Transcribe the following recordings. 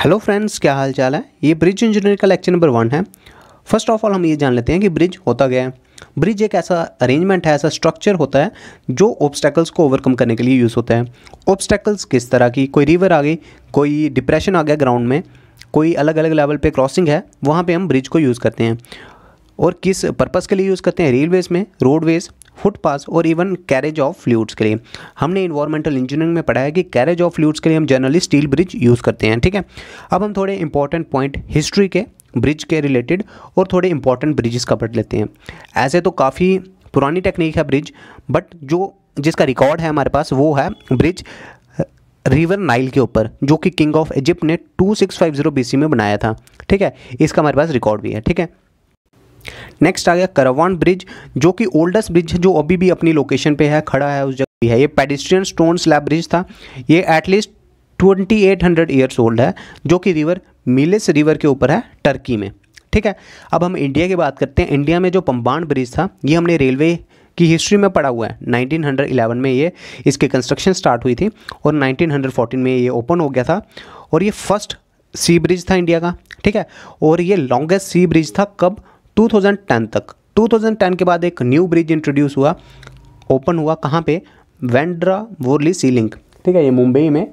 hello friends क्या हाल चाल है ये ब्रिज इंजीनियरिंग का लेक्चर नंबर वन है फर्स्ट ऑफ ऑल हम ये जान लेते हैं कि ब्रिज होता गया है ब्रिज एक ऐसा अरेंजमेंट है ऐसा स्ट्रक्चर होता है जो ऑब्स्टेकल्स को ओवरकम करने के लिए यूज़ होता है ऑब्स्टेकल्स किस तरह की कोई रिवर आ गई कोई डिप्रेशन आ गया ग्राउंड में कोई अलग अलग लेवल पर क्रॉसिंग है वहाँ पर हम ब्रिज को यूज़ करते हैं और किस पर्पज़ के लिए यूज़ करते हैं रेलवेज़ में रोडवेज़ फुटपाथ और इवन कैरेज ऑफ फ्लूड्स के लिए हमने इन्वायरमेंटल इंजीनियरिंग में पढ़ा है कि कैरेज ऑफ फ्लूड्स के लिए हम जनरली स्टील ब्रिज यूज़ करते हैं ठीक है अब हम थोड़े इंपॉर्टेंट पॉइंट हिस्ट्री के ब्रिज के रिलेटेड और थोड़े इंपॉर्टेंट ब्रिजेस का पढ़ लेते हैं ऐसे तो काफ़ी पुरानी टेक्निक है ब्रिज बट जो जिसका रिकॉर्ड है हमारे पास वो है ब्रिज रिवर नाइल के ऊपर जो कि किंग ऑफ इजिप्ट ने 2650 सिक्स में बनाया था ठीक है इसका हमारे पास रिकॉर्ड भी है ठीक है नेक्स्ट आ गया करवान ब्रिज जो कि ओल्डेस्ट ब्रिज है जो अभी भी अपनी लोकेशन पे है खड़ा है उस जगह भी है ये पेडिस्ट्रियन स्टोन स्लैब ब्रिज था ये एटलीस्ट 2800 ईयर्स ओल्ड है जो कि रिवर मिलिस रिवर के ऊपर है टर्की में ठीक है अब हम इंडिया की बात करते हैं इंडिया में जो पंबान ब्रिज था ये हमने रेलवे की हिस्ट्री में पड़ा हुआ है 1911 में ये इसकी कंस्ट्रक्शन स्टार्ट हुई थी और 1914 में ये ओपन हो गया था और ये फर्स्ट सी ब्रिज था इंडिया का ठीक है और ये लॉन्गेस्ट सी ब्रिज था कब 2010 तक 2010 के बाद एक न्यू ब्रिज इंट्रोड्यूस हुआ ओपन हुआ कहाँ पे वेंड्रा वोरली सीलिंग ठीक है ये मुंबई में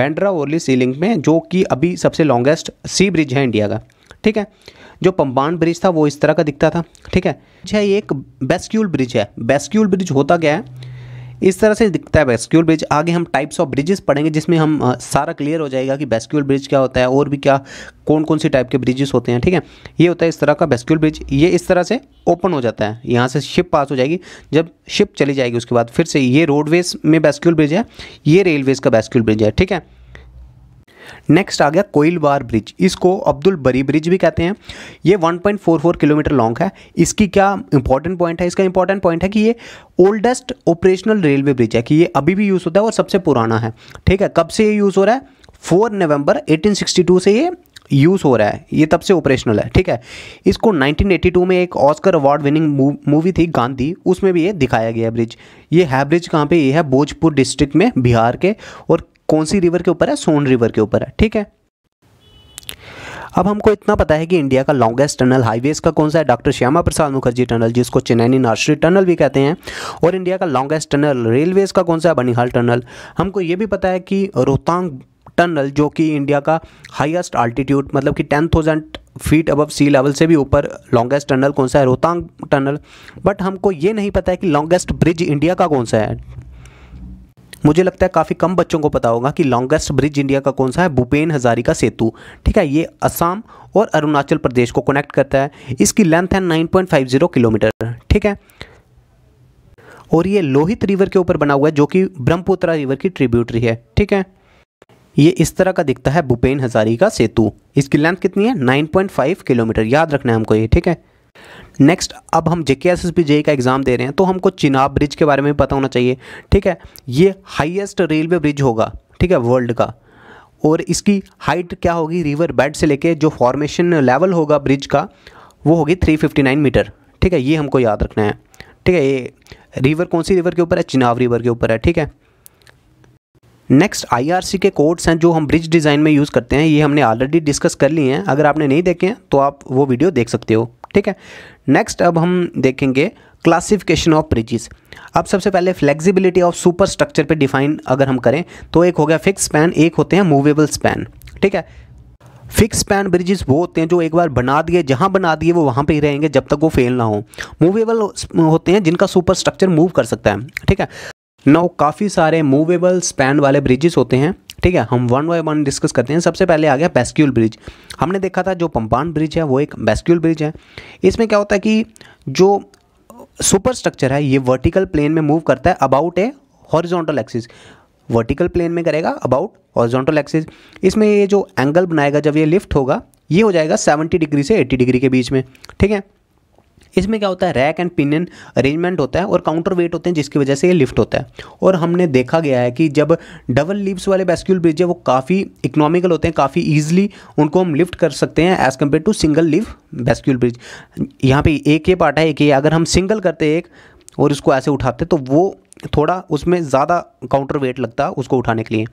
वेंड्रा वोरली सीलिंग में जो कि अभी सबसे लॉन्गेस्ट सी ब्रिज है इंडिया का ठीक है जो पंपान ब्रिज था वो इस तरह का दिखता था ठीक है अच्छा ये एक बेस्क्यूल ब्रिज है बेस्क्यूल ब्रिज होता क्या है इस तरह से दिखता है बैस्क्यूल ब्रिज आगे हम टाइप्स ऑफ ब्रिजेस पढ़ेंगे जिसमें हम सारा क्लियर हो जाएगा कि बैस्क्यूल ब्रिज क्या होता है और भी क्या कौन कौन सी टाइप के ब्रिजेस होते हैं ठीक है ये होता है इस तरह का बेस्क्यूल ब्रिज ये इस तरह से ओपन हो जाता है यहाँ से शिप पास हो जाएगी जब शिप चली जाएगी उसके बाद फिर से ये रोडवेज में बेस्क्यूल ब्रिज है ये रेलवेज का बेस्क्यूल ब्रिज है ठीक है नेक्स्ट आ गया कोइलवार ब्रिज इसको अब्दुल बरी ब्रिज भी कहते हैं ये 1.44 किलोमीटर लॉन्ग है इसकी क्या इंपॉर्टेंट पॉइंट है इसका इंपॉर्टेंट पॉइंट है कि ये ओल्डेस्ट ऑपरेशनल रेलवे ब्रिज है कि ये अभी भी यूज़ होता है और सबसे पुराना है ठीक है कब से ये यूज़ हो रहा है 4 नवंबर 1862 से ये यूज़ हो रहा है ये तब से ऑपरेशनल है ठीक है इसको 1982 में एक ऑस्कर अवार्ड विनिंग मूवी थी गांधी उसमें भी ये दिखाया गया ब्रिज ये है ब्रिज कहाँ पे ये है भोजपुर डिस्ट्रिक्ट में बिहार के और कौन सी रिवर के ऊपर है सोन रिवर के ऊपर है ठीक है अब हमको इतना पता है कि इंडिया का लॉन्गेस्ट टनल हाईवेज का कौन सा है डॉक्टर श्यामा प्रसाद मुखर्जी टनल जिसको चेनैनी नार्सरी टनल भी कहते हैं और इंडिया का लॉन्गेस्ट टनल रेलवेज का कौन सा है बनिहाल टनल हमको ये भी पता है कि रोहतांग टनल जो कि इंडिया का हाईएस्ट आल्टीट्यूड मतलब कि ten thousand feet above sea level से भी ऊपर लॉन्गेस्ट टनल कौन सा है रोहतांग टनल बट हमको ये नहीं पता है कि लॉन्गेस्ट ब्रिज इंडिया का कौन सा है मुझे लगता है काफ़ी कम बच्चों को पता होगा कि लॉन्गेस्ट ब्रिज इंडिया का कौन सा है भूपेन हजारी का सेतु ठीक है ये असम और अरुणाचल प्रदेश को कनेक्ट करता है इसकी लेंथ है 9.50 किलोमीटर ठीक है और ये लोहित रिवर के ऊपर बना हुआ है जो कि ब्रह्मपुत्रा रिवर की ट्रिब्यूटरी है ठीक है ये इस तरह का दिखता है भूपेन हजारी का सेतु इसकी लेंथ कितनी है 9.5 किलोमीटर याद रखना है हमको ये ठीक है नेक्स्ट अब हम जेके एस एस का एग्ज़ाम दे रहे हैं तो हमको चिनाब ब्रिज के बारे में भी पता होना चाहिए ठीक है ये हाइएस्ट रेलवे ब्रिज होगा ठीक है वर्ल्ड का और इसकी हाइट क्या होगी रिवर बेड से लेके जो फॉर्मेशन लेवल होगा ब्रिज का वो होगी 359 मीटर ठीक है ये हमको याद रखना है ठीक है ये रिवर कौन सी रिवर के ऊपर है चिनाव रिवर के ऊपर है ठीक है नेक्स्ट आईआरसी के कोड्स हैं जो हम ब्रिज डिज़ाइन में यूज़ करते हैं ये हमने ऑलरेडी डिस्कस कर लिए हैं अगर आपने नहीं देखे हैं तो आप वो वीडियो देख सकते हो ठीक है नेक्स्ट अब हम देखेंगे क्लासिफिकेशन ऑफ ब्रिजेस अब सबसे पहले फ्लेक्सिबिलिटी ऑफ सुपर स्ट्रक्चर पर डिफाइन अगर हम करें तो एक हो गया फिक्स स्पैन एक होते हैं मूवेबल स्पैन ठीक है फिक्स स्पैन ब्रिजेस वो होते हैं जो एक बार बना दिए जहाँ बना दिए वो वहाँ पे ही रहेंगे जब तक वो फेल ना हो मूवेबल होते हैं जिनका सुपर स्ट्रक्चर मूव कर सकता है ठीक है नौ काफ़ी सारे मूवेबल स्पैन वाले ब्रिजेस होते हैं ठीक है हम वन बाय वन डिस्कस करते हैं सबसे पहले आ गया बेस्क्यूल ब्रिज हमने देखा था जो पंपान ब्रिज है वो एक बेस्क्यूल ब्रिज है इसमें क्या होता है कि जो सुपर स्ट्रक्चर है ये वर्टिकल प्लेन में मूव करता है about a horizontal axis vertical plane में करेगा अबाउट हॉरिजोंटल एक्सिस इसमें ये जो एंगल बनाएगा जब ये लिफ्ट होगा ये हो जाएगा 70 डिग्री से 80 डिग्री के बीच में ठीक है इसमें क्या होता है रैक एंड पिनियन अरेंजमेंट होता है और काउंटर वेट होते हैं जिसकी वजह से ये लिफ्ट होता है और हमने देखा गया है कि जब डबल लिप्स वाले बेस्क्यूल ब्रिज है वो काफ़ी इकोनॉमिकल होते हैं काफ़ी ईजिली उनको हम लिफ्ट कर सकते हैं एज़ कम्पेयर टू सिंगल लिफ बेस्क्यूल ब्रिज यहाँ पर एक ये पार्ट है एक ये अगर हम सिंगल करते एक और इसको ऐसे उठाते तो वो थोड़ा उसमें ज़्यादा काउंटर वेट लगता है उसको उठाने के लिए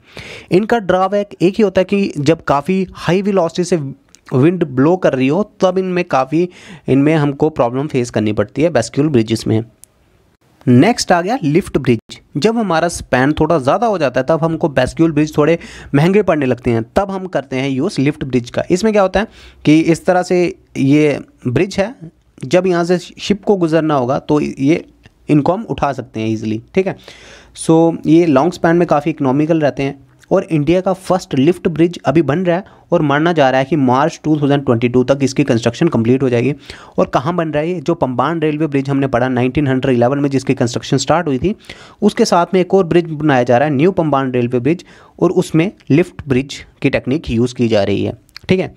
इनका ड्राबैक एक ही होता है कि जब काफ़ी हाई वेलोसिटी से विंड ब्लो कर रही हो तब इनमें काफ़ी इनमें हमको प्रॉब्लम फेस करनी पड़ती है बेस्क्यूल ब्रिजेस में नेक्स्ट आ गया लिफ्ट ब्रिज जब हमारा स्पैन थोड़ा ज़्यादा हो जाता है तब हमको बेस्क्यूल ब्रिज थोड़े महंगे पड़ने लगते हैं तब हम करते हैं यूज़ लिफ्ट ब्रिज का इसमें क्या होता है कि इस तरह से ये ब्रिज है जब यहाँ से शिप को गुजरना होगा तो ये इनको हम उठा सकते हैं ईजिली ठीक है सो so, ये लॉन्ग स्पैन में काफ़ी इकोनॉमिकल रहते हैं और इंडिया का फर्स्ट लिफ्ट ब्रिज अभी बन रहा है और माना जा रहा है कि मार्च 2022 तक इसकी कंस्ट्रक्शन कंप्लीट हो जाएगी और कहाँ बन रहा है जो पंबान रेलवे ब्रिज हमने पढ़ा 1911 में जिसकी कंस्ट्रक्शन स्टार्ट हुई थी उसके साथ में एक और ब्रिज बनाया जा रहा है न्यू पंबान रेलवे ब्रिज और उसमें लिफ्ट ब्रिज की टेक्निक यूज़ की जा रही है ठीक है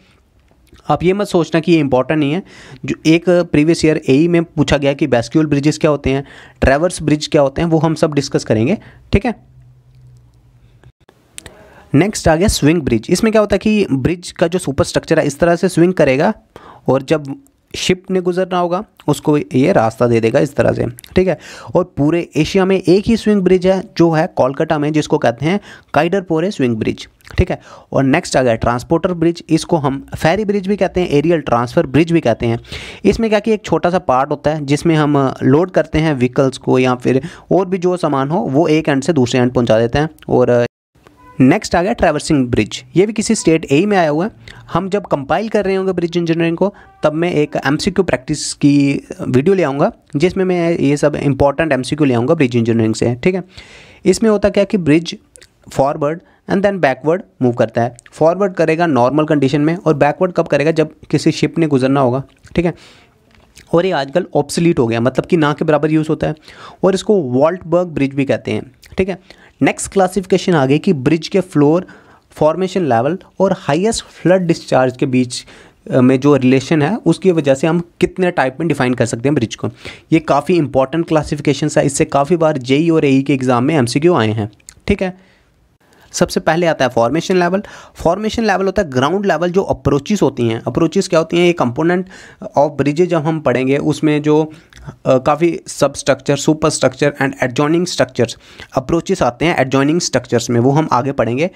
आप ये मत सोचना कि ये इंपॉर्टेंट नहीं है जो एक प्रीवियस ईयर ए में पूछा गया कि बेस्क्यूल ब्रिजेस क्या होते हैं ट्रेवर्स ब्रिज क्या होते हैं वो हम सब डिस्कस करेंगे ठीक है नेक्स्ट आ गया स्विंग ब्रिज इसमें क्या होता है कि ब्रिज का जो सुपर स्ट्रक्चर है इस तरह से स्विंग करेगा और जब शिप ने गुजरना होगा उसको ये रास्ता दे देगा इस तरह से ठीक है और पूरे एशिया में एक ही स्विंग ब्रिज है जो है कोलकाता में जिसको कहते हैं काइडर पोरे स्विंग ब्रिज ठीक है और नेक्स्ट आ गया ट्रांसपोर्टर ब्रिज इसको हम फेरी ब्रिज भी कहते हैं एरियल ट्रांसफ़र ब्रिज भी कहते हैं इसमें क्या कि एक छोटा सा पार्ट होता है जिसमें हम लोड करते हैं व्हीकल्स को या फिर और भी जो सामान हो वो एक एंड से दूसरे एंड पहुँचा देते हैं और नेक्स्ट आ गया ट्रैवर्सिंग ब्रिज ये भी किसी स्टेट ए में आया हुआ है हम जब कंपाइल कर रहे होंगे ब्रिज इंजीनियरिंग को तब मैं एक एम प्रैक्टिस की वीडियो ले आऊँगा जिसमें मैं ये सब इंपॉर्टेंट एम ले आऊँगा ब्रिज इंजीनियरिंग से ठीक है इसमें होता क्या कि bridge forward and then backward move करता है फॉरवर्ड करेगा नॉर्मल कंडीशन में और बैकवर्ड कब करेगा जब किसी शिप ने गुजरना होगा ठीक है और ये आजकल ऑप्सलीट हो गया मतलब कि ना के बराबर यूज़ होता है और इसको वॉल्टबर्ग ब्रिज भी कहते हैं ठीक है नेक्स्ट क्लासिफिकेशन आ गई कि ब्रिज के फ्लोर फॉर्मेशन लेवल और हाईएस्ट फ्लड डिस्चार्ज के बीच में जो रिलेशन है उसकी वजह से हम कितने टाइप में डिफाइन कर सकते हैं ब्रिज को ये काफ़ी इंपॉर्टेंट क्लासिफिकेशन है इससे काफ़ी बार जेई e और ए e के एग्ज़ाम में एम आए हैं ठीक है सबसे पहले आता है फॉर्मेशन लेवल फॉर्मेशन लेवल होता है ग्राउंड लेवल जो अप्रोचेस होती हैं अप्रोचेस क्या होती हैं ये कंपोनेंट ऑफ ब्रिजेज जब हम पढ़ेंगे उसमें जो काफ़ी sub structure super structure and adjoining structures approaches आते हैं एडजॉइनिंग स्ट्रक्चर्स में वो हम आगे पढ़ेंगे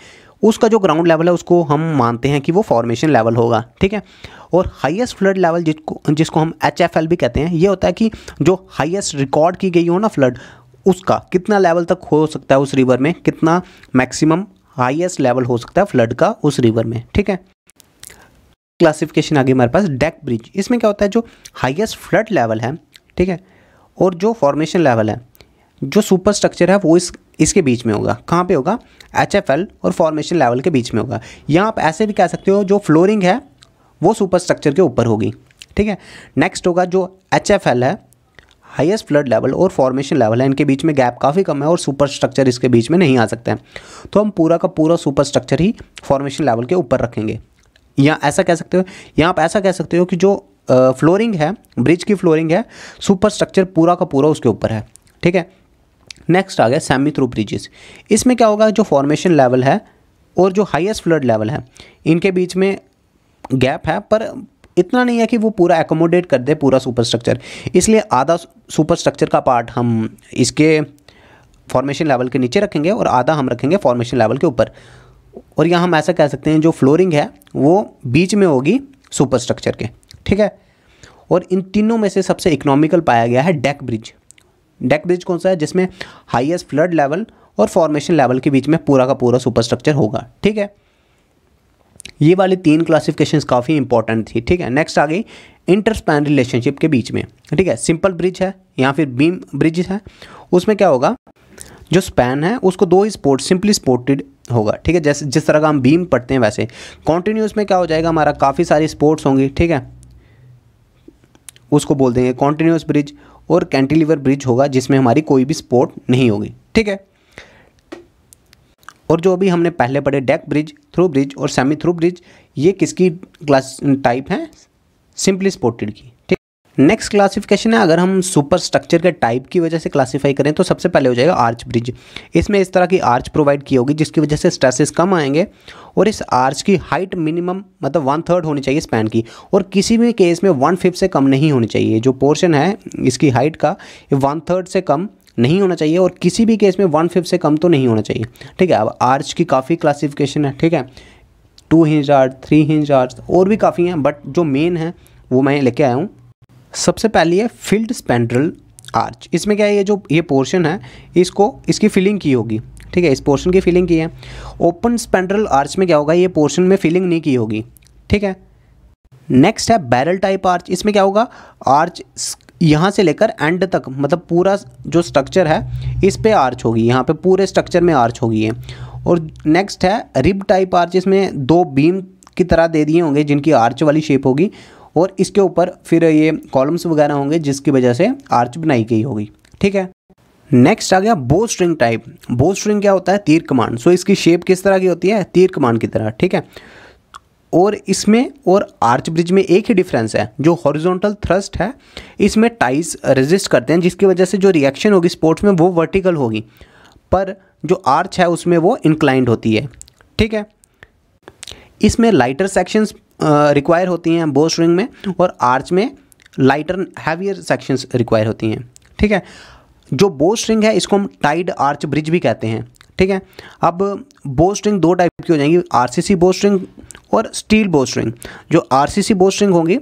उसका जो ग्राउंड लेवल है उसको हम मानते हैं कि वो फॉर्मेशन लेवल होगा ठीक है और हाईएस्ट फ्लड लेवल जिसको जिसको हम एच भी कहते हैं ये होता है कि जो हाईएस्ट रिकॉर्ड की गई हो ना फ्लड उसका कितना लेवल तक हो सकता है उस रिवर में कितना मैक्सिमम हाईएस्ट लेवल हो सकता है फ्लड का उस रिवर में ठीक है क्लासिफिकेशन आगे हमारे पास डेक ब्रिज इसमें क्या होता है जो हाईएस्ट फ्लड लेवल है ठीक है और जो फॉर्मेशन लेवल है जो सुपर स्ट्रक्चर है वो इस इसके बीच में होगा कहाँ पे होगा एच और फॉर्मेशन लेवल के बीच में होगा यहाँ आप ऐसे भी कह सकते हो जो फ्लोरिंग है वो सुपर स्ट्रक्चर के ऊपर होगी ठीक है नेक्स्ट होगा जो एच है हाईएस्ट फ्लड लेवल और फॉर्मेशन लेवल है इनके बीच में गैप काफ़ी कम है और सुपर स्ट्रक्चर इसके बीच में नहीं आ सकते हैं तो हम पूरा का पूरा सुपर स्ट्रक्चर ही फॉर्मेशन लेवल के ऊपर रखेंगे या ऐसा कह सकते हो या आप ऐसा कह सकते हो कि जो फ्लोरिंग है ब्रिज की फ्लोरिंग है सुपर स्ट्रक्चर पूरा का पूरा उसके ऊपर है ठीक है नेक्स्ट आ गया सेमी थ्रू ब्रिजेस इसमें क्या होगा जो फॉर्मेशन लेवल है और जो हाईएस्ट फ्लड लेवल है इनके बीच में गैप है पर इतना नहीं है कि वो पूरा एकोमोडेट कर दे पूरा सुपर स्ट्रक्चर इसलिए आधा सुपर स्ट्रक्चर का पार्ट हम इसके फॉर्मेशन लेवल के नीचे रखेंगे और आधा हम रखेंगे फॉर्मेशन लेवल के ऊपर और यहाँ हम ऐसा कह सकते हैं जो फ्लोरिंग है वो बीच में होगी सुपर स्ट्रक्चर के ठीक है और इन तीनों में से सबसे इकोनॉमिकल पाया गया है डेक ब्रिज डेक ब्रिज कौन सा है जिसमें हाईएस्ट फ्लड लेवल और फॉर्मेशन लेवल के बीच में पूरा का पूरा सुपर स्ट्रक्चर होगा ठीक है ये वाली तीन क्लासिफिकेशन काफ़ी इंपॉर्टेंट थी ठीक है नेक्स्ट आ गई इंटरस्पैन रिलेशनशिप के बीच में ठीक है सिंपल ब्रिज है या फिर बीम ब्रिज है उसमें क्या होगा जो स्पैन है उसको दो ही स्पोर्ट सिंपली स्पोर्टेड होगा ठीक है जैसे जिस तरह का हम बीम पढ़ते हैं वैसे कॉन्टिन्यूस में क्या हो जाएगा हमारा काफ़ी सारी स्पोर्ट्स होंगी ठीक है उसको बोल देंगे कॉन्टिन्यूस ब्रिज और कैंटिलीवर ब्रिज होगा जिसमें हमारी कोई भी स्पोर्ट नहीं होगी ठीक है और जो अभी हमने पहले पढ़े डेक ब्रिज थ्रू ब्रिज और सेमी थ्रू ब्रिज ये किसकी क्लास टाइप है सिंपली स्पोर्टेड की ठीक नेक्स्ट क्लासिफिकेशन है अगर हम सुपर स्ट्रक्चर के टाइप की वजह से क्लासीफाई करें तो सबसे पहले हो जाएगा आर्च ब्रिज इसमें इस तरह की आर्च प्रोवाइड की होगी जिसकी वजह से स्ट्रेसेस कम आएंगे और इस आर्च की हाइट मिनिमम मतलब वन थर्ड होनी चाहिए स्पैन की और किसी भी केस में वन फिफ्थ से कम नहीं होनी चाहिए जो पोर्शन है इसकी हाइट का वन थर्ड से कम नहीं होना चाहिए और किसी भी केस में वन फिफ्थ से कम तो नहीं होना चाहिए ठीक है अब आर्च की काफ़ी क्लासिफिकेशन है ठीक है two hinge arch three hinge arch और भी काफ़ी हैं बट जो मेन है वो मैं लेके आया हूँ सबसे पहली है फील्ड स्पेंड्रल आर्च इसमें क्या है ये जो ये पोर्शन है इसको इसकी फिलिंग की होगी ठीक है इस पोर्शन की फिलिंग की है ओपन स्पेंड्रल आर्च में क्या होगा ये पोर्शन में फिलिंग नहीं की होगी ठीक है नेक्स्ट है बैरल टाइप आर्च इसमें क्या होगा आर्च यहाँ से लेकर एंड तक मतलब पूरा जो स्ट्रक्चर है इस पे आर्च होगी यहाँ पे पूरे स्ट्रक्चर में आर्च होगी है और नेक्स्ट है रिब टाइप आर्च इसमें दो बीम की तरह दे दिए होंगे जिनकी आर्च वाली शेप होगी और इसके ऊपर फिर ये कॉलम्स वगैरह होंगे जिसकी वजह से आर्च बनाई गई होगी ठीक है नेक्स्ट आ गया बो स्ट्रिंग टाइप बो स्ट्रिंग क्या होता है तीर कमांड सो इसकी शेप किस तरह की होती है तीर कमांड की तरह ठीक है और इसमें और आर्च ब्रिज में एक ही डिफरेंस है जो हॉरिजॉन्टल थ्रस्ट है इसमें टाइज रेजिस्ट करते हैं जिसकी वजह से जो रिएक्शन होगी स्पोर्ट्स में वो वर्टिकल होगी पर जो आर्च है उसमें वो इंक्लाइंड होती है ठीक है इसमें लाइटर सेक्शंस रिक्वायर होती हैं बो स्ट्रिंग में और आर्च में लाइटर हैवियर सेक्शंस रिक्वायर होती हैं ठीक है जो बो स्ट्रिंग है इसको हम टाइड आर्च ब्रिज भी कहते हैं ठीक है अब बो स्ट्रिंग दो टाइप की हो जाएंगी आरसीसी बो स्ट्रिंग और स्टील बोस्ट्रिंग जो आरसीसी बोस्ट्रिंग होंगी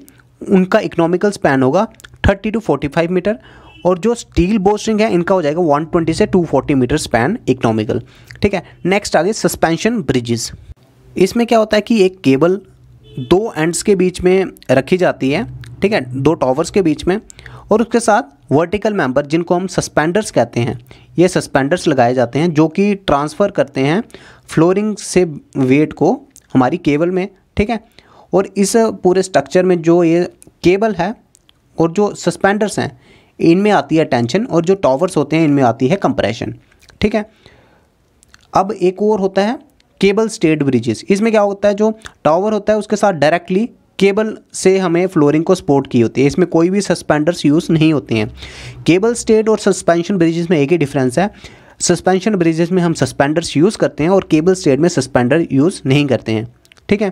उनका इकोनॉमिकल स्पैन होगा 30 टू 45 मीटर और जो स्टील बोस्ट्रिंग है इनका हो जाएगा 120 से 240 मीटर स्पैन इकोनॉमिकल ठीक है नेक्स्ट आगे सस्पेंशन ब्रिजेस इसमें क्या होता है कि एक केबल दो एंड्स के बीच में रखी जाती है ठीक है दो टॉवर्स के बीच में और उसके साथ वर्टिकल मेंबर जिनको हम सस्पेंडर्स कहते हैं ये सस्पेंडर्स लगाए जाते हैं जो कि ट्रांसफ़र करते हैं फ्लोरिंग से वेट को हमारी केबल में ठीक है और इस पूरे स्ट्रक्चर में जो ये केबल है और जो सस्पेंडर्स हैं इनमें आती है टेंशन और जो टॉवर्स होते हैं इनमें आती है कंप्रेशन ठीक है अब एक और होता है केबल स्टेट ब्रिजेस इसमें क्या होता है जो टावर होता है उसके साथ डायरेक्टली केबल से हमें फ्लोरिंग को सपोर्ट की होती है इसमें कोई भी सस्पेंडर्स यूज़ नहीं होते हैं केबल स्टेट और सस्पेंशन ब्रिजेस में एक ही डिफरेंस है सस्पेंशन ब्रिजेस में हम सस्पेंडर्स यूज़ करते हैं और केबल स्टेट में सस्पेंडर यूज़ नहीं करते हैं ठीक है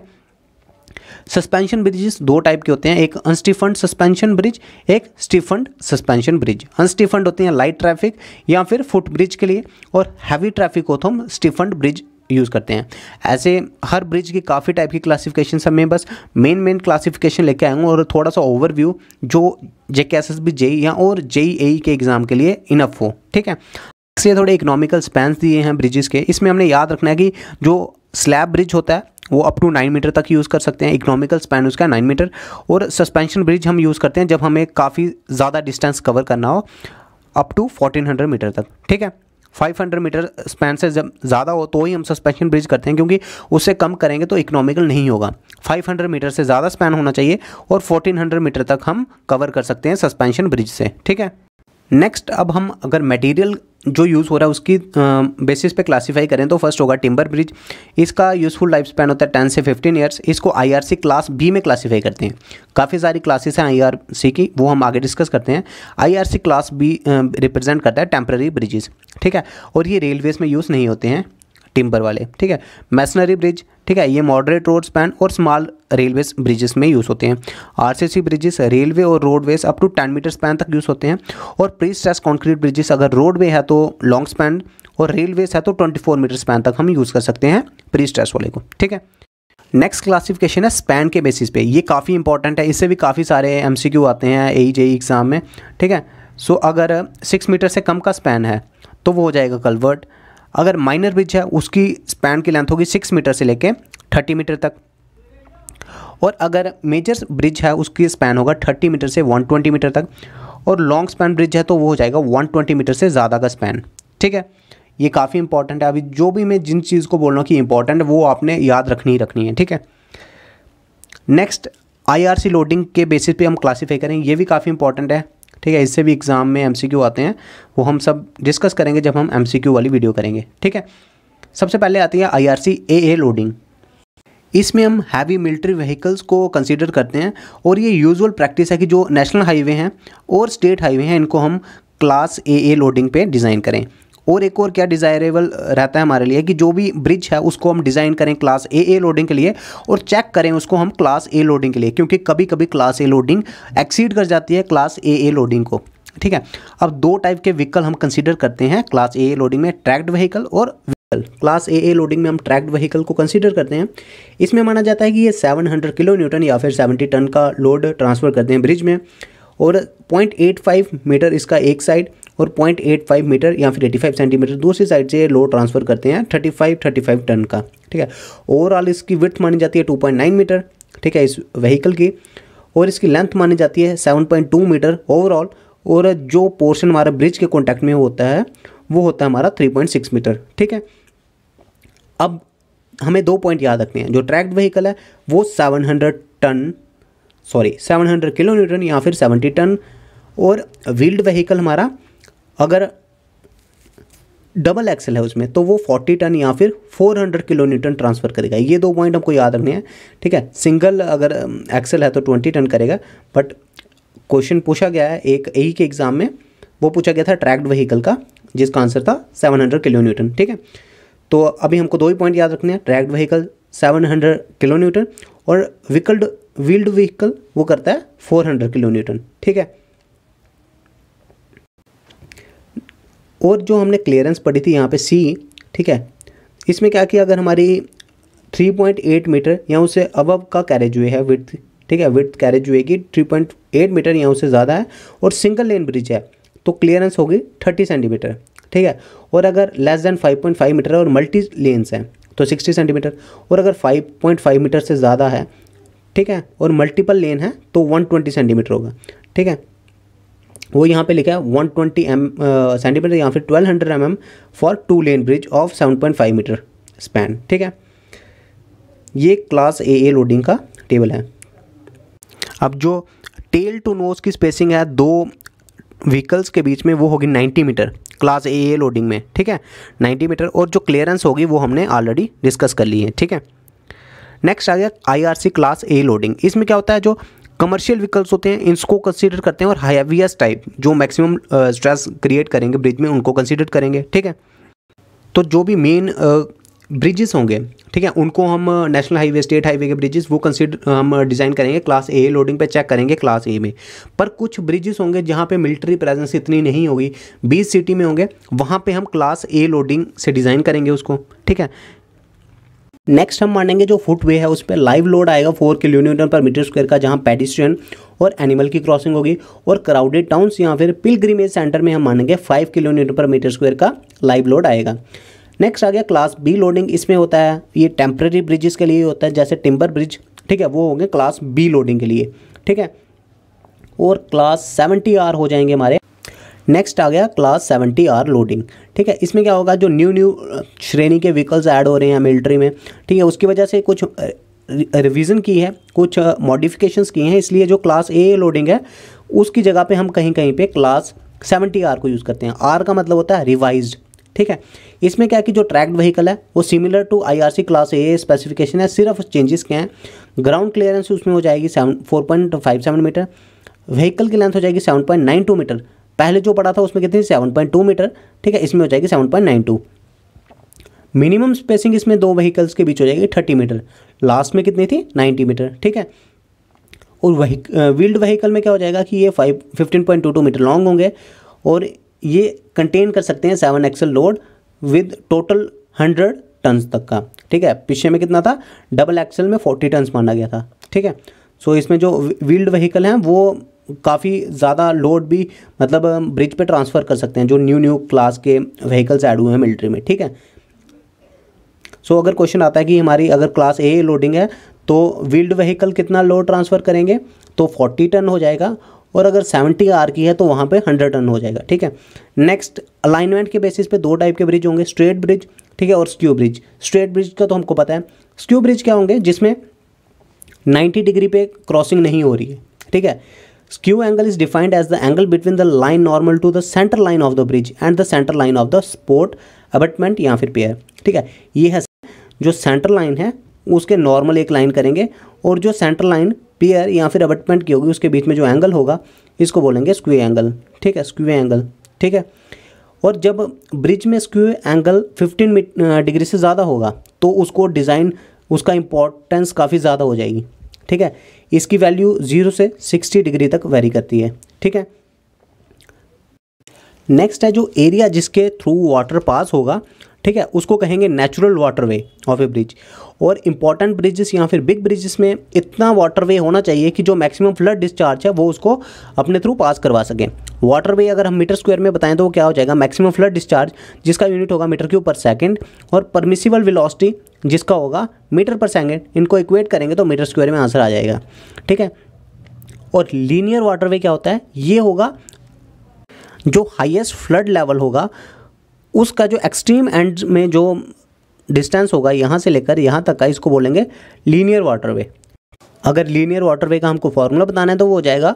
सस्पेंशन ब्रिजेस दो टाइप के होते हैं एक अनस्टिफंड सस्पेंशन ब्रिज एक स्टीफंड सस्पेंशन ब्रिज अनस्टिफंड होते हैं लाइट ट्रैफिक या फिर फुट ब्रिज के लिए और हैवी ट्रैफिक हो तो हम स्टीफंड ब्रिज यूज़ करते हैं ऐसे हर ब्रिज की काफ़ी टाइप की क्लासिफिकेशन सब मैं बस मेन मेन क्लासिफिकेशन लेके आया हूँ और थोड़ा सा ओवरव्यू जो जे के एस एस बी जेई या और जेई ए e के एग्ज़ाम के लिए इनफ हो ठीक है से थोड़े इकोनॉमिकल स्पैंस दिए हैं ब्रिजेस के इसमें हमने याद रखना है कि जो स्लैब ब्रिज होता है वो अप टू नाइन मीटर तक यूज़ कर सकते हैं इकोनॉमिकल स्पैन उसका नाइन मीटर और सस्पेंशन ब्रिज हम यूज़ करते हैं जब हमें काफ़ी ज़्यादा डिस्टेंस कवर करना हो up to fourteen hundred metre तक ठीक है 500 मीटर स्पैन से जब ज़्यादा हो तो ही हम सस्पेंशन ब्रिज करते हैं क्योंकि उससे कम करेंगे तो इकोनॉमिकल नहीं होगा 500 मीटर से ज़्यादा स्पैन होना चाहिए और 1400 मीटर तक हम कवर कर सकते हैं सस्पेंशन ब्रिज से ठीक है नेक्स्ट अब हम अगर मटेरियल जो यूज़ हो रहा है उसकी बेसिस पे क्लासिफाई करें तो फर्स्ट होगा टिम्बर ब्रिज इसका यूज़फुल लाइफ स्पैन होता है टेन से फिफ्टीन ईयर्स इसको आईआरसी क्लास बी में क्लासिफाई करते हैं काफ़ी सारी क्लासेस हैं आईआरसी की वो हम आगे डिस्कस करते हैं आईआरसी क्लास बी रिप्रेजेंट करता है टेम्प्रेरी ब्रिजेस ठीक है और ये रेलवेज़ में यूज़ नहीं होते हैं टिम्बर वाले ठीक है मैसनरी ब्रिज ठीक है ये मॉडरेट रोड स्पैन और स्मॉल रेलवे ब्रिजेस में यूज़ होते हैं आरसीसी ब्रिजेस रेलवे और roadways up to ten metre span तक यूज़ होते हैं और प्री स्ट्रेस कॉन्क्रीट ब्रिजेस अगर रोडवे है तो लॉन्ग स्पैन और रेलवेज है तो ट्वेंटी फोर मीटर स्पैन तक हम यूज़ कर सकते हैं प्री स्ट्रेस वाले को ठीक है नेक्स्ट क्लासिफिकेशन है स्पैन के बेसिस पे ये काफ़ी इंपॉर्टेंट है इससे भी काफ़ी सारे एम आते हैं ए जे एग्ज़ाम में ठीक है सो so, अगर सिक्स मीटर से कम का स्पैन है तो वो हो जाएगा कलवर्ट अगर माइनर ब्रिज है उसकी स्पैन की लेंथ होगी सिक्स मीटर से लेके थर्टी मीटर तक और अगर मेजर ब्रिज है उसकी स्पैन होगा थर्टी मीटर से वन ट्वेंटी मीटर तक और लॉन्ग स्पैन ब्रिज है तो वो हो जाएगा वन ट्वेंटी मीटर से ज़्यादा का स्पैन ठीक है ये काफ़ी इंपॉर्टेंट है अभी जो भी मैं जिन चीज़ को बोल रहा हूँ कि इंपॉर्टेंट वो आपने याद रखनी ही रखनी है ठीक है नेक्स्ट आई लोडिंग के बेसिस पर हम क्लासीफाई करें ये भी काफ़ी इंपॉर्टेंट है ठीक है इससे भी एग्ज़ाम में एम आते हैं वो हम सब डिस्कस करेंगे जब हम एम वाली वीडियो करेंगे ठीक है सबसे पहले आती है I R C A A loading इसमें हम हैवी मिलिट्री व्हीकल्स को कंसीडर करते हैं और ये यूजुअल प्रैक्टिस है कि जो नेशनल हाईवे हैं और स्टेट हाईवे हैं इनको हम क्लास ए ए लोडिंग पे डिज़ाइन करें और एक और क्या डिज़ायरेबल रहता है हमारे लिए कि जो भी ब्रिज है उसको हम डिज़ाइन करें क्लास ए ए लोडिंग के लिए और चेक करें उसको हम क्लास ए लोडिंग के लिए क्योंकि कभी कभी क्लास ए लोडिंग एक्सीड कर जाती है क्लास ए ए लोडिंग को ठीक है अब दो टाइप के व्हीकल हम कंसिडर करते हैं क्लास ए ए लोडिंग में ट्रैक्ड व्हीकल और vehicle class A A loading में हम ट्रैक्ड व्हीकल को कंसिडर करते हैं इसमें माना जाता है कि ये सेवन किलो न्यूटन या फिर सेवेंटी टन का लोड ट्रांसफ़र करते हैं ब्रिज में और फाइव मीटर इसका एक साइड और 0.85 मीटर या फिर 85 सेंटीमीटर दूसरी साइड से लोड ट्रांसफ़र करते हैं 35 35 टन का ठीक है ओवरऑल इसकी विथ मानी जाती है 2.9 मीटर ठीक है इस व्हीकल की और इसकी लेंथ मानी जाती है 7.2 मीटर ओवरऑल और जो पोर्शन हमारा ब्रिज के कॉन्टैक्ट में होता है वो होता है हमारा थ्री मीटर ठीक है अब हमें दो पॉइंट याद रखने हैं जो ट्रैक्ट व्हीकल है वो seven ton sorry 700 hundred kilometre या फिर 70 टन और व्हील्ड व्हीकल हमारा अगर डबल एक्सल है उसमें तो वो 40 टन या फिर 400 किलो न्यूटन ट्रांसफ़र करेगा ये दो पॉइंट हमको याद रखने हैं ठीक है सिंगल अगर एक्सल um, है तो 20 टन करेगा बट क्वेश्चन पूछा गया है एक यही के एग्ज़ाम में वो पूछा गया था ट्रैक्ड व्हीकल का जिसका आंसर था 700 किलो न्यूटन ठीक है तो अभी हमको दो ही पॉइंट याद रखने हैं tracked vehicle seven kilo newton और विकल्ड व्हील्ड व्हीकल वो करता है फोर किलो न्यूटन ठीक है और जो हमने क्लियरेंस पढ़ी थी यहाँ पे सी ठीक है इसमें क्या किया अगर हमारी 3.8 मीटर या उससे अबव का कैरेज हुए है विथ ठीक है विथ कैरेज हुए की थ्री मीटर या उससे ज़्यादा है और सिंगल लेन ब्रिज है तो क्लियरेंस होगी थर्टी सेंटीमीटर ठीक है और अगर लेस देन 5.5 मीटर और मल्टी लेंस हैं तो 60 सेंटीमीटर और अगर 5.5 मीटर से ज़्यादा है ठीक है और मल्टीपल लेन है तो 120 सेंटीमीटर होगा ठीक है वो यहाँ पे लिखा है 120 ट्वेंटी एम सेंटीमीटर या फिर 1200 hundred M M for two lane bridge of 7.5 metre span ठीक है ये क्लास ए ए लोडिंग का टेबल है अब जो टेल टू नोज की स्पेसिंग है दो व्हीकल्स के बीच में वो होगी 90 metre class A A loading में ठीक है 90 मीटर और जो क्लियरेंस होगी वो हमने ऑलरेडी डिस्कस कर ली है ठीक है नेक्स्ट आ गया आई क्लास ए लोडिंग इसमें क्या होता है जो कमर्शियल व्हीकल्स होते हैं इसको कंसीडर करते हैं और हाईवियस टाइप जो मैक्सिमम स्ट्रेस क्रिएट करेंगे ब्रिज में उनको कंसीडर करेंगे ठीक है तो जो भी मेन ब्रिजेस होंगे ठीक है उनको हम नेशनल हाईवे स्टेट हाईवे के ब्रिजेस वो कंसीडर हम डिज़ाइन करेंगे क्लास ए लोडिंग पे चेक करेंगे क्लास ए में पर कुछ ब्रिजेस होंगे जहाँ पे मिलिट्री प्रेजेंस इतनी नहीं होगी बीस सिटी में होंगे वहाँ पे हम क्लास ए लोडिंग से डिज़ाइन करेंगे उसको ठीक है नेक्स्ट हम मानेंगे जो फुटवे है उस पर लाइव लोड आएगा four kilo newton per metre square का जहाँ पेडिस्ट्रियन और एनिमल की क्रॉसिंग होगी और क्राउडेड टाउन्स या फिर पिलग्रीमेज सेंटर में हम मानेंगे five kilo newton per metre square का लाइव लोड आएगा नेक्स्ट आ गया क्लास बी लोडिंग इसमें होता है ये टेम्प्रेरी ब्रिजेस के लिए होता है जैसे टिम्बर ब्रिज ठीक है वो होंगे क्लास बी लोडिंग के लिए ठीक है और क्लास सेवेंटी आर हो जाएंगे हमारे नेक्स्ट आ गया क्लास सेवेंटी आर लोडिंग ठीक है इसमें क्या होगा जो न्यू न्यू श्रेणी के व्हीकल्स ऐड हो रहे हैं मिलिट्री में ठीक है उसकी वजह से कुछ रिवीजन की है कुछ मॉडिफिकेशंस की हैं इसलिए जो क्लास ए लोडिंग है उसकी जगह पे हम कहीं कहीं पे क्लास सेवेंटी आर को यूज़ करते हैं आर का मतलब होता है रिवाइज ठीक है इसमें क्या है कि जो ट्रैक्ड व्हीकल है वो similar to IRC class A specification है सिर्फ चेंजेस क्या हैं ग्राउंड क्लियरेंस उसमें हो जाएगी seven four point five seven metre vehicle की लेंथ हो जाएगी seven point nine two metre पहले जो पड़ा था उसमें कितनी सेवन पॉइंट टू मीटर ठीक है इसमें हो जाएगी seven point nine two minimum spacing इसमें दो व्हीकल्स के बीच हो जाएगी थर्टी मीटर लास्ट में कितनी थी नाइन्टी मीटर ठीक है और वही व्हील्ड व्हीकल में क्या हो जाएगा कि ये five fifteen point two two metre long होंगे और ये कंटेन कर सकते हैं seven axle load with total hundred tons तक का ठीक है पीछे में कितना था डबल एक्सल में फोर्टी टन्स माना गया था ठीक है सो so, इसमें जो व्हील्ड व्हीकल हैं वो काफ़ी ज़्यादा लोड भी मतलब ब्रिज पे ट्रांसफ़र कर सकते हैं जो न्यू न्यू क्लास के व्हीकल्स ऐड हुए हैं मिलिट्री में ठीक है सो so, अगर क्वेश्चन आता है कि हमारी अगर क्लास ए लोडिंग है तो व्हील्ड व्हीकल कितना लोड ट्रांसफ़र करेंगे तो फोर्टी टन हो जाएगा और अगर सेवेंटी आर की है तो वहाँ पे हंड्रेड टन हो जाएगा ठीक है नेक्स्ट अलाइनमेंट के बेसिस पे दो टाइप के ब्रिज होंगे स्ट्रेट ब्रिज ठीक है और स्क्यू ब्रिज स्ट्रेट ब्रिज का तो हमको पता है स्क्यू ब्रिज क्या होंगे जिसमें नाइन्टी डिग्री पे क्रॉसिंग नहीं हो रही है ठीक है skew angle is defined as the angle between the line normal to the centre line of the bridge and the centre line of the support abutment या फिर पेयर ठीक है ये है जो सेंटर लाइन है उसके नॉर्मल एक लाइन करेंगे और जो सेंटर लाइन पेयर या फिर अबटमेंट की होगी उसके बीच में जो एंगल होगा इसको बोलेंगे स्क्वे एंगल ठीक है स्क्यू एंगल ठीक है और जब ब्रिज में स्क्वे एंगल फिफ्टीन डिग्री से ज़्यादा होगा तो उसको डिज़ाइन उसका इंपॉर्टेंस काफ़ी ज़्यादा हो जाएगी ठीक है इसकी वैल्यू जीरो से सिक्सटी डिग्री तक वेरी करती है ठीक है नेक्स्ट है जो एरिया जिसके थ्रू वाटर पास होगा ठीक है उसको कहेंगे natural water way of a bridge और इंपॉर्टेंट ब्रिजेस या फिर बिग ब्रिजेस में इतना वाटर वे होना चाहिए कि जो मैक्सिमम फ्लड डिस्चार्ज है वो उसको अपने थ्रू पास करवा सकें वाटर वे अगर हम मीटर स्क्वायर में बताएं तो वो क्या हो जाएगा मैक्सिमम फ्लड डिस्चार्ज जिसका यूनिट होगा मीटर क्यूब पर सेकेंड और परमिसिबल विलॉसिटी जिसका होगा मीटर पर सेकेंड इनको इक्वेट करेंगे तो मीटर स्क्वायर में आंसर आ जाएगा ठीक है और लीनियर वाटरवे क्या होता है ये होगा जो हाईएस्ट फ्लड लेवल होगा उसका जो एक्सट्रीम एंड में जो डिस्टेंस होगा यहाँ से लेकर यहाँ तक का इसको बोलेंगे लीनियर वाटरवे अगर लीनियर वाटरवे का हमको फॉर्मूला बताना है तो वो हो जाएगा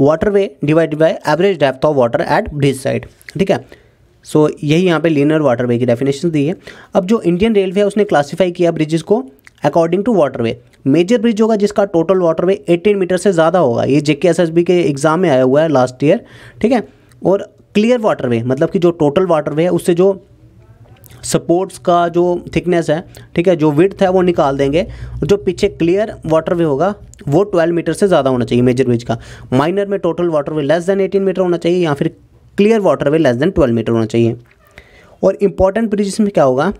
waterway divide by average depth of water at bridge side ठीक है सो so, यही यहाँ पे वाटर वाटरवे की डेफिनेशन दी है अब जो इंडियन रेलवे है उसने क्लासीफाई किया ब्रिजेस को according to waterway major bridge होगा जिसका टोटल वाटरवे 18 मीटर से ज़्यादा होगा ये जेके एस के एग्ज़ाम में आया हुआ है लास्ट ईयर ठीक है और क्लियर वाटरवे मतलब कि जो टोटल वाटरवे है उससे जो सपोर्ट्स का जो थिकनेस है ठीक है जो विथ है वो निकाल देंगे जो पीछे क्लियर वाटरवे होगा वो 12 मीटर से ज़्यादा होना चाहिए मेजर ब्रिज का माइनर में total waterway less than 18 metre होना चाहिए या फिर clear water way less than twelve metre होना चाहिए और इम्पॉर्टेंट ब्रिज इसमें क्या होगा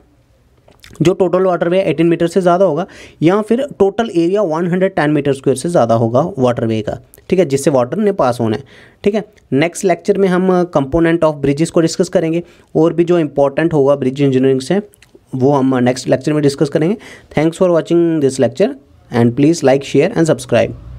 जो total water way eighteen metre से ज़्यादा होगा या फिर total area one hundred ten metre square से ज़्यादा होगा वाटर वे का ठीक है जिससे वाटर ने पास होना है ठीक है नेक्स्ट लेक्चर में हम कंपोनेंट ऑफ ब्रिजेस को डिस्कस करेंगे और भी जो इंपॉर्टेंट होगा ब्रिज इंजीनियरिंग से वो हम नेक्स्ट uh, लेक्चर में डिस्कस करेंगे thanks for watching this lecture and please like share and subscribe